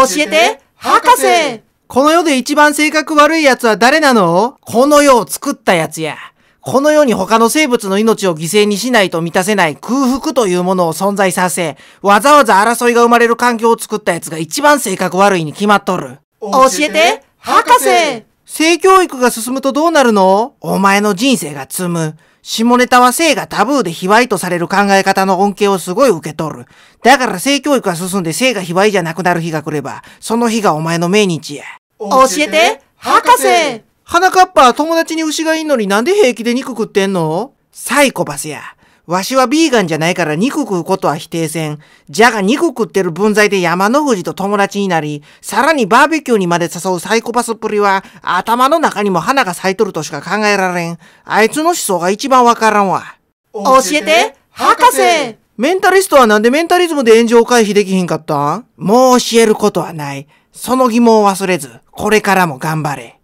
教えて博士この世で一番性格悪い奴は誰なのこの世を作った奴や。この世に他の生物の命を犠牲にしないと満たせない空腹というものを存在させ、わざわざ争いが生まれる環境を作った奴が一番性格悪いに決まっとる。教えて、博士性教育が進むとどうなるのお前の人生が積む。下ネタは性がタブーで卑猥とされる考え方の恩恵をすごい受け取る。だから性教育が進んで性が卑猥じゃなくなる日が来れば、その日がお前の命日や。教えて博士はなかっぱは友達に牛がいんのになんで平気で肉食ってんのサイコパスや。わしはビーガンじゃないから肉食うことは否定せん。じゃが肉食ってる分際で山の富士と友達になり、さらにバーベキューにまで誘うサイコパスっぷりは、頭の中にも花が咲いとるとしか考えられん。あいつの思想が一番わからんわ。教えて博士メンタリストはなんでメンタリズムで炎上回避できひんかったんもう教えることはない。その疑問を忘れず、これからも頑張れ。